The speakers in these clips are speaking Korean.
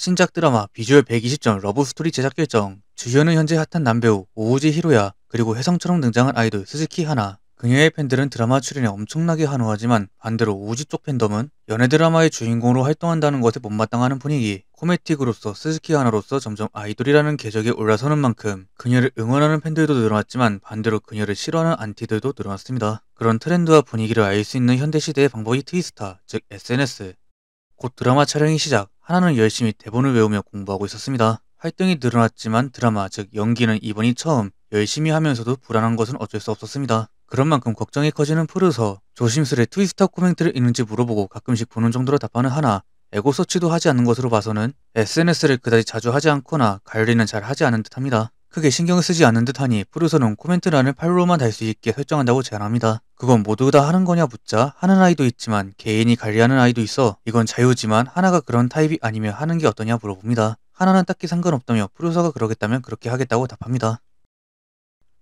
신작 드라마 비주얼 120점 러브스토리 제작 결정 주연은 현재 핫한 남배우 오우지 히로야 그리고 혜성처럼 등장한 아이돌 스즈키 하나 그녀의 팬들은 드라마 출연에 엄청나게 환호하지만 반대로 오우지 쪽 팬덤은 연애 드라마의 주인공으로 활동한다는 것에 못마땅하는 분위기 코메틱으로서 스즈키 하나로서 점점 아이돌이라는 계적에 올라서는 만큼 그녀를 응원하는 팬들도 늘어났지만 반대로 그녀를 싫어하는 안티들도 늘어났습니다. 그런 트렌드와 분위기를 알 수 있는 현대시대의 방법이 트위스타, 즉 SNS. 곧 드라마 촬영이 시작, 하나는 열심히 대본을 외우며 공부하고 있었습니다. 활동이 늘어났지만 드라마, 즉 연기는 이번이 처음 열심히 하면서도 불안한 것은 어쩔 수 없었습니다. 그런 만큼 걱정이 커지는 푸르서 조심스레 트위스터 코멘트를 읽는지 물어보고 가끔씩 보는 정도로 답하는 하나 에고 서치도 하지 않는 것으로 봐서는 SNS를 그다지 자주 하지 않거나 가리는잘 하지 않은 듯합니다. 크게 신경 쓰지 않는 듯하니 프로서는 코멘트란을 8로만 달 수 있게 설정한다고 제안합니다. 그건 모두 다 하는 거냐 묻자 하는 아이도 있지만 개인이 관리하는 아이도 있어 이건 자유지만 하나가 그런 타입이 아니면 하는 게 어떠냐 물어봅니다. 하나는 딱히 상관없다며 프로서가 그러겠다면 그렇게 하겠다고 답합니다.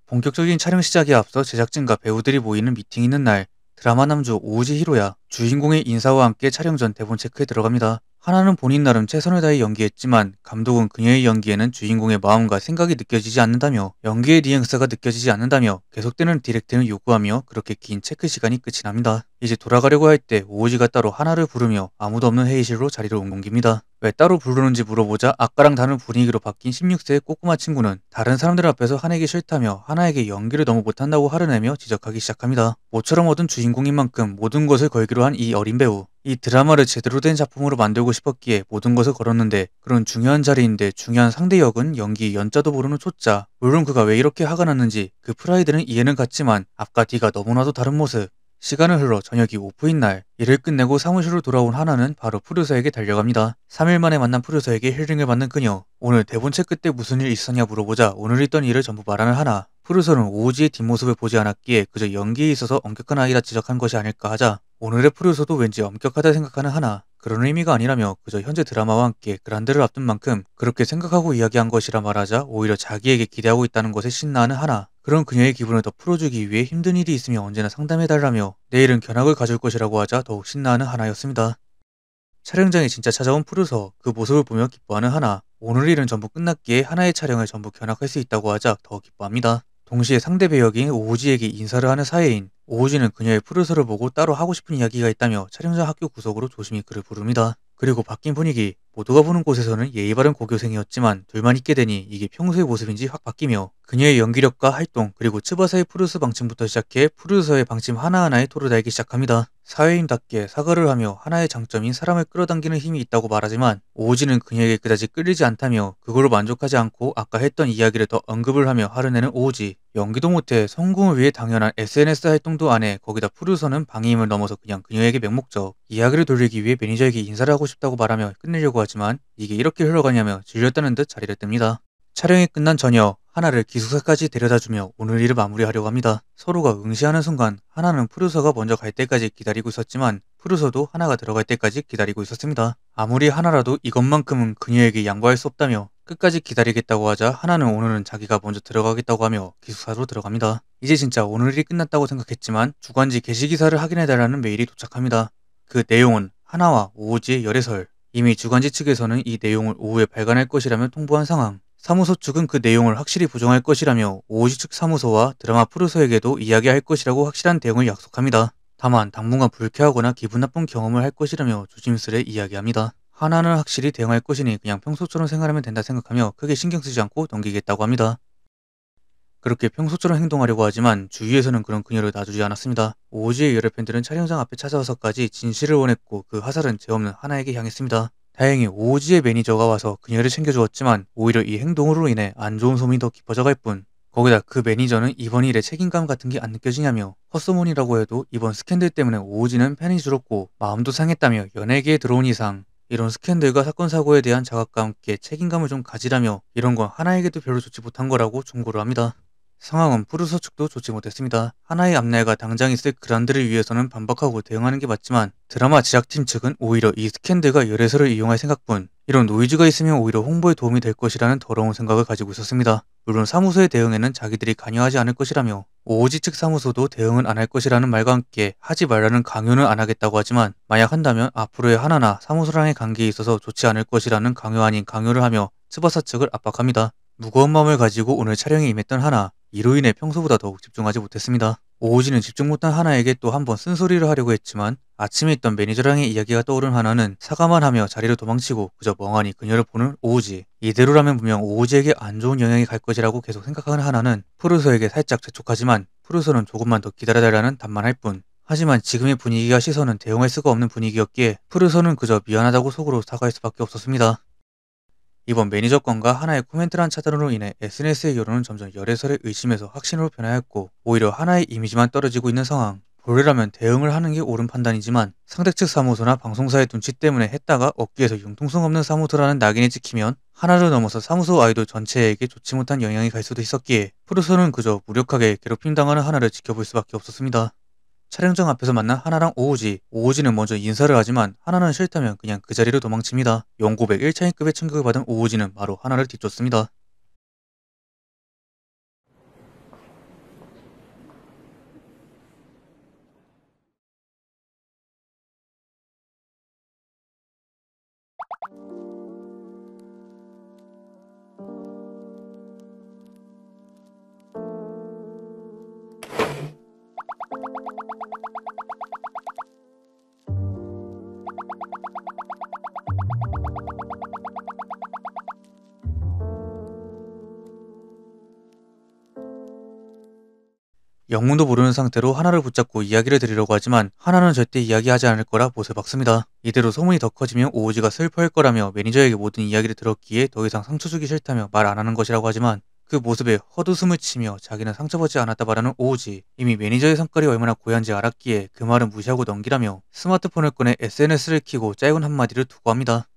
본격적인 촬영 시작에 앞서 제작진과 배우들이 모이는 미팅 있는 날 드라마 남주 오우지 히로야 주인공의 인사와 함께 촬영 전 대본 체크에 들어갑니다. 하나는 본인 나름 최선을 다해 연기했지만 감독은 그녀의 연기에는 주인공의 마음과 생각이 느껴지지 않는다며 연기의 리앙스가 느껴지지 않는다며 계속되는 디렉팅을 요구하며 그렇게 긴 체크 시간이 끝이 납니다. 이제 돌아가려고 할 때 오지가 따로 하나를 부르며 아무도 없는 회의실로 자리를 옮깁니다. 왜 따로 부르는지 물어보자 아까랑 다른 분위기로 바뀐 16세의 꼬꼬마 친구는 다른 사람들 앞에서 한에게 싫다며 하나에게 연기를 너무 못한다고 화를내며 지적하기 시작합니다. 모처럼 얻은 주인공인 만큼 모든 것을 걸기로 한 이 어린 배우. 이 드라마를 제대로 된 작품으로 만들고 싶었기에 모든 것을 걸었는데 그런 중요한 자리인데 중요한 상대 역은 연기 연자도 모르는 초짜 물론 그가 왜 이렇게 화가 났는지 그 프라이드는 이해는 갔지만 앞과 뒤가 너무나도 다른 모습 시간을 흘러 저녁이 오프인 날 일을 끝내고 사무실로 돌아온 하나는 바로 프루서에게 달려갑니다. 3일 만에 만난 프루서에게 힐링을 받는 그녀 오늘 대본 체크 때 무슨 일 있었냐 물어보자 오늘 있던 일을 전부 말하는 하나 프루서는 오지의 우 뒷모습을 보지 않았기에 그저 연기에 있어서 엄격한 아이라 지적한 것이 아닐까 하자 오늘의 프로에서도 왠지 엄격하다 생각하는 하나 그런 의미가 아니라며 그저 현재 드라마와 함께 그란드를 앞둔 만큼 그렇게 생각하고 이야기한 것이라 말하자 오히려 자기에게 기대하고 있다는 것에 신나는 하나 그런 그녀의 기분을 더 풀어주기 위해 힘든 일이 있으면 언제나 상담해달라며 내일은 견학을 가줄 것이라고 하자 더욱 신나는 하나였습니다. 촬영장에 진짜 찾아온 프로서 그 모습을 보며 기뻐하는 하나 오늘 일은 전부 끝났기에 하나의 촬영을 전부 견학할 수 있다고 하자 더 기뻐합니다. 동시에 상대 배역인 오우지에게 인사를 하는 사이인 오우진은 그녀의 푸르스를 보고 따로 하고 싶은 이야기가 있다며 촬영장 학교 구석으로 조심히 그를 부릅니다. 그리고 바뀐 분위기, 모두가 보는 곳에서는 예의 바른 고교생이었지만 둘만 있게 되니 이게 평소의 모습인지 확 바뀌며 그녀의 연기력과 활동 그리고 츠바사의 프루스 방침부터 시작해 프루스의 방침 하나하나에 토르달기 시작합니다. 사회인답게 사과를 하며 하나의 장점인 사람을 끌어당기는 힘이 있다고 말하지만 오우지는 그녀에게 그다지 끌리지 않다며 그걸로 만족하지 않고 아까 했던 이야기를 더 언급을 하며 하루내는 오우지 연기도 못해 성공을 위해 당연한 SNS 활동도 안 해 거기다 푸르서는 방임을 넘어서 그냥 그녀에게 맹목적 이야기를 돌리기 위해 매니저에게 인사를 하고 싶다고 말하며 끝내려고 하죠 하지만 이게 이렇게 흘러가냐며 질렸다는 듯 자리를 뜹니다. 촬영이 끝난 저녁 하나를 기숙사까지 데려다주며 오늘 일을 마무리하려고 합니다. 서로가 응시하는 순간 하나는 프루서가 먼저 갈 때까지 기다리고 있었지만 프루서도 하나가 들어갈 때까지 기다리고 있었습니다. 아무리 하나라도 이것만큼은 그녀에게 양보할 수 없다며 끝까지 기다리겠다고 하자 하나는 오늘은 자기가 먼저 들어가겠다고 하며 기숙사로 들어갑니다. 이제 진짜 오늘이 끝났다고 생각했지만 주관지 게시기사를 확인해달라는 메일이 도착합니다. 그 내용은 하나와 오오지의 열애설, 이미 주관지 측에서는 이 내용을 오후에 발간할 것이라며 통보한 상황. 사무소 측은 그 내용을 확실히 부정할 것이라며 오호지 측 사무소와 드라마 프로소에게도 이야기할 것이라고 확실한 대응을 약속합니다. 다만 당분간 불쾌하거나 기분 나쁜 경험을 할 것이라며 조심스레 이야기합니다. 하나는 확실히 대응할 것이니 그냥 평소처럼 생활하면 된다 생각하며 크게 신경 쓰지 않고 넘기겠다고 합니다. 그렇게 평소처럼 행동하려고 하지만 주위에서는 그런 그녀를 놔주지 않았습니다. 오지의 여러 팬들은 촬영장 앞에 찾아와서까지 진실을 원했고 그 화살은 제 없는 하나에게 향했습니다. 다행히 오지의 매니저가 와서 그녀를 챙겨주었지만 오히려 이 행동으로 인해 안 좋은 소문이 더 깊어져갈 뿐 거기다 그 매니저는 이번 일에 책임감 같은 게 안 느껴지냐며 헛소문이라고 해도 이번 스캔들 때문에 오지는 팬이 줄었고 마음도 상했다며 연예계에 들어온 이상 이런 스캔들과 사건 사고에 대한 자각과 함께 책임감을 좀 가지라며 이런 건 하나에게도 별로 좋지 못한 거라고 충고를 합니다. 상황은 푸르소 측도 좋지 못했습니다. 하나의 앞날과 당장 있을 그란드를 위해서는 반박하고 대응하는 게 맞지만 드라마 제작팀 측은 오히려 이 스캔들과 열애설을 이용할 생각뿐 이런 노이즈가 있으면 오히려 홍보에 도움이 될 것이라는 더러운 생각을 가지고 있었습니다. 물론 사무소의 대응에는 자기들이 관여하지 않을 것이라며 오오지 측 사무소도 대응은 안 할 것이라는 말과 함께 하지 말라는 강요는 안 하겠다고 하지만 만약 한다면 앞으로의 하나나 사무소랑의 관계에 있어서 좋지 않을 것이라는 강요 아닌 강요를 하며 츠바사 측을 압박합니다. 무거운 마음을 가지고 오늘 촬영에 임했던 하나 이로 인해 평소보다 더욱 집중하지 못했습니다. 오우진은 집중 못한 하나에게 또 한번 쓴소리를 하려고 했지만 아침에 있던 매니저랑의 이야기가 떠오른 하나는 사과만 하며 자리를 도망치고 그저 멍하니 그녀를 보는 오우지. 이대로라면 분명 오우지에게 안 좋은 영향이 갈 것이라고 계속 생각하는 하나는 푸르소에게 살짝 재촉하지만 푸르소는 조금만 더 기다려달라는 답만할 뿐. 하지만 지금의 분위기와 시선은 대응할 수가 없는 분위기였기에 푸르소는 그저 미안하다고 속으로 사과할 수밖에 없었습니다. 이번 매니저 건과 하나의 코멘트란 차단으로 인해 SNS의 여론은 점점 열애설의 의심에서 확신으로 변화했고 오히려 하나의 이미지만 떨어지고 있는 상황. 본래라면 대응을 하는 게 옳은 판단이지만 상대 측 사무소나 방송사의 눈치 때문에 했다가 어깨에서 융통성 없는 사무소라는 낙인이 찍히면 하나를 넘어서 사무소 아이돌 전체에게 좋지 못한 영향이 갈 수도 있었기에 프로서는 그저 무력하게 괴롭힘 당하는 하나를 지켜볼 수밖에 없었습니다. 촬영장 앞에서 만난 하나랑 오우지. 오우지는 먼저 인사를 하지만 하나는 싫다면 그냥 그 자리로 도망칩니다. 영고백 1차인급의 충격을 받은 오우지는 바로 하나를 뒤쫓습니다. 영문도 모르는 상태로 하나를 붙잡고 이야기를 드리려고 하지만 하나는 절대 이야기하지 않을 거라 못을 박습니다. 이대로 소문이 더 커지면 오우지가 슬퍼할 거라며 매니저에게 모든 이야기를 들었기에 더 이상 상처 주기 싫다며 말 안 하는 것이라고 하지만 그 모습에 헛웃음을 치며 자기는 상처받지 않았다 말하는 오우지 이미 매니저의 성깔이 얼마나 고얀지 알았기에 그 말은 무시하고 넘기라며 스마트폰을 꺼내 SNS를 키고 짧은 한마디를 두고 합니다.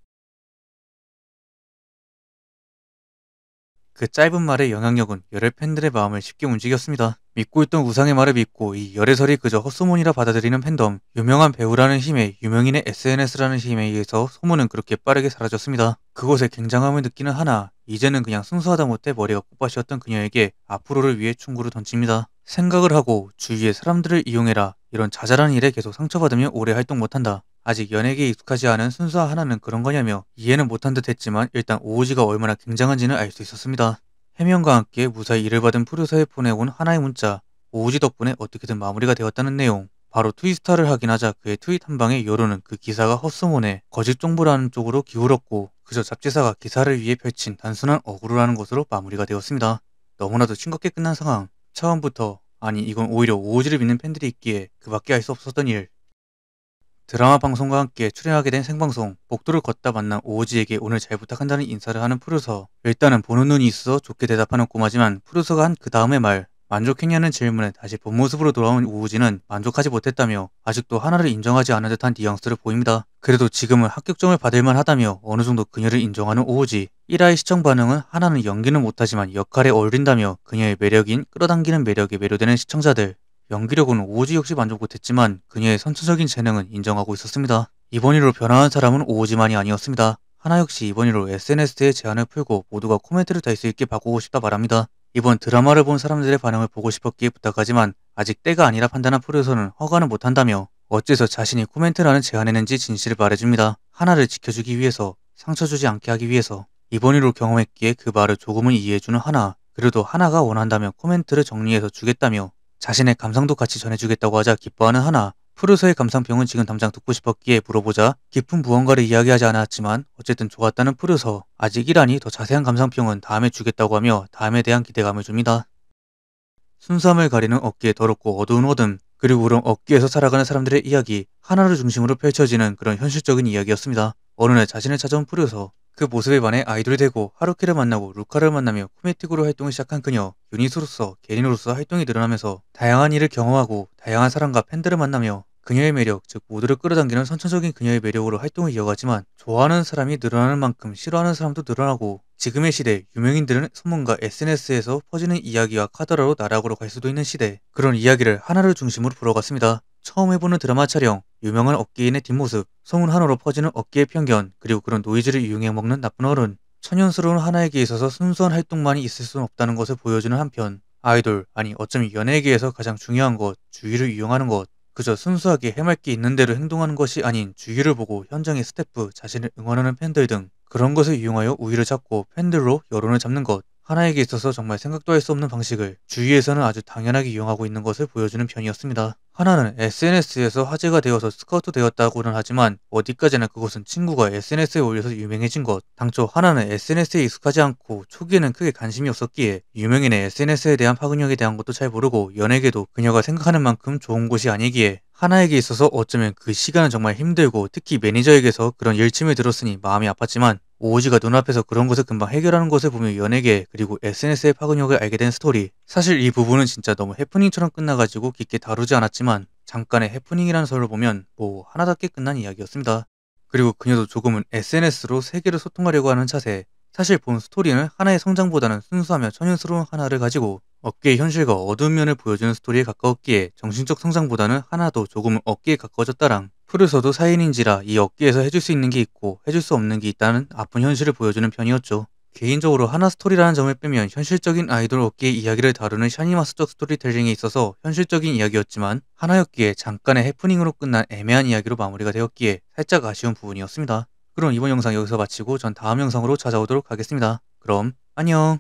그 짧은 말의 영향력은 열혈 팬들의 마음을 쉽게 움직였습니다. 믿고 있던 우상의 말을 믿고 이 열애설이 그저 헛소문이라 받아들이는 팬덤, 유명한 배우라는 힘에 유명인의 SNS라는 힘에 의해서 소문은 그렇게 빠르게 사라졌습니다. 그곳에 굉장함을 느끼는 하나, 이제는 그냥 순수하다 못해 머리가 꽃밭이었던 그녀에게 앞으로를 위해 충고를 던집니다. 생각을 하고 주위의 사람들을 이용해라. 이런 자잘한 일에 계속 상처받으며 오래 활동 못한다. 아직 연예계에 익숙하지 않은 순수와 하나는 그런 거냐며 이해는 못한 듯 했지만 일단 오우지가 얼마나 굉장한지는 알 수 있었습니다. 해명과 함께 무사히 일을 받은 프로사에 보내온 하나의 문자 오우지 덕분에 어떻게든 마무리가 되었다는 내용 바로 트위스타를 하긴 하자 그의 트윗 한 방에 여론은 그 기사가 헛소문에 거짓 정보라는 쪽으로 기울었고 그저 잡지사가 기사를 위해 펼친 단순한 억울이라는 것으로 마무리가 되었습니다. 너무나도 싱겁게 끝난 상황. 처음부터 아니 이건 오히려 오우지를 믿는 팬들이 있기에 그밖에 알 수 없었던 일. 드라마 방송과 함께 출연하게 된 생방송 복도를 걷다 만난 오오지에게 오늘 잘 부탁한다는 인사를 하는 프르서 일단은 보는 눈이 있어 좋게 대답하는 꼬마지만 프르서가한 그 다음의 말 만족했냐는 질문에 다시 본 모습으로 돌아온 우우지는 만족하지 못했다며 아직도 하나를 인정하지 않은 듯한 뉘앙스를 보입니다. 그래도 지금은 합격점을 받을만 하다며 어느 정도 그녀를 인정하는 오우지. 1화의 시청 반응은 하나는 연기는 못하지만 역할에 어울린다며 그녀의 매력인 끌어당기는 매력에 매료되는 시청자들. 연기력은 오지 역시 만족 못했지만 그녀의 선천적인 재능은 인정하고 있었습니다. 이번희로 변화한 사람은 오지만이 아니었습니다. 하나 역시 이번희로 SNS에 제안을 풀고 모두가 코멘트를 달 수 있게 바꾸고 싶다 말합니다. 이번 드라마를 본 사람들의 반응을 보고 싶었기에 부탁하지만 아직 때가 아니라 판단한 프로에서는 허가는 못한다며 어째서 자신이 코멘트라는 제안했는지 진실을 말해줍니다. 하나를 지켜주기 위해서 상처 주지 않게 하기 위해서 이번이로 경험했기에 그 말을 조금은 이해해주는 하나 그래도 하나가 원한다면 코멘트를 정리해서 주겠다며 자신의 감상도 같이 전해주겠다고 하자 기뻐하는 하나. 푸르서의 감상평은 지금 당장 듣고 싶었기에 물어보자 깊은 무언가를 이야기하지 않았지만 어쨌든 좋았다는 푸르서 아직이라니 더 자세한 감상평은 다음에 주겠다고 하며 다음에 대한 기대감을 줍니다. 순수함을 가리는 어깨에 더럽고 어두운 어둠 그리고 우렁 어깨에서 살아가는 사람들의 이야기 하나를 중심으로 펼쳐지는 그런 현실적인 이야기였습니다. 어느 날 자신을 찾아온 푸르서 그 모습에 반해 아이돌이 되고 하루키를 만나고 루카를 만나며 코메틱으로 활동을 시작한 그녀 유닛으로서 개인으로서 활동이 늘어나면서 다양한 일을 경험하고 다양한 사람과 팬들을 만나며 그녀의 매력, 즉 모두를 끌어당기는 선천적인 그녀의 매력으로 활동을 이어가지만 좋아하는 사람이 늘어나는 만큼 싫어하는 사람도 늘어나고 지금의 시대 유명인들은 소문과 SNS에서 퍼지는 이야기와 카더라로 나락으로 갈 수도 있는 시대 그런 이야기를 하나를 중심으로 불어갔습니다. 처음 해보는 드라마 촬영, 유명한 업계인의 뒷모습, 성운 한으로 퍼지는 업계의 편견, 그리고 그런 노이즈를 이용해 먹는 나쁜 어른. 천연스러운 하나에게 있어서 순수한 활동만이 있을 수는 없다는 것을 보여주는 한편, 아이돌, 아니 어쩌면 연예계에서 가장 중요한 것, 주위를 이용하는 것, 그저 순수하게 해맑게 있는 대로 행동하는 것이 아닌 주위를 보고 현장의 스태프, 자신을 응원하는 팬들 등 그런 것을 이용하여 우위를 잡고 팬들로 여론을 잡는 것. 하나에게 있어서 정말 생각도 할 수 없는 방식을 주위에서는 아주 당연하게 이용하고 있는 것을 보여주는 편이었습니다. 하나는 SNS에서 화제가 되어서 스카우트 되었다고는 하지만 어디까지나 그것은 친구가 SNS에 올려서 유명해진 것. 당초 하나는 SNS에 익숙하지 않고 초기에는 크게 관심이 없었기에 유명인의 SNS에 대한 파급력에 대한 것도 잘 모르고 연예계도 그녀가 생각하는 만큼 좋은 곳이 아니기에 하나에게 있어서 어쩌면 그 시간은 정말 힘들고 특히 매니저에게서 그런 열침을 들었으니 마음이 아팠지만 오지가 눈앞에서 그런 것을 금방 해결하는 것을 보며 연예계 그리고 SNS의 파급력을 알게 된 스토리 사실 이 부분은 진짜 너무 해프닝처럼 끝나가지고 깊게 다루지 않았지만 잠깐의 해프닝이라는 설로 보면 뭐 하나답게 끝난 이야기였습니다. 그리고 그녀도 조금은 SNS로 세계를 소통하려고 하는 차세 사실 본 스토리는 하나의 성장보다는 순수하며 천연스러운 하나를 가지고 어깨의 현실과 어두운 면을 보여주는 스토리에 가까웠기에 정신적 성장보다는 하나도 조금은 어깨에 가까워졌다랑 풀에서도 사인인지라 이 업계에서 해줄 수 있는 게 있고 해줄 수 없는 게 있다는 아픈 현실을 보여주는 편이었죠. 개인적으로 하나 스토리라는 점을 빼면 현실적인 아이돌 업계의 이야기를 다루는 샤니마스적 스토리텔링에 있어서 현실적인 이야기였지만 하나였기에 잠깐의 해프닝으로 끝난 애매한 이야기로 마무리가 되었기에 살짝 아쉬운 부분이었습니다. 그럼 이번 영상 여기서 마치고 전 다음 영상으로 찾아오도록 하겠습니다. 그럼 안녕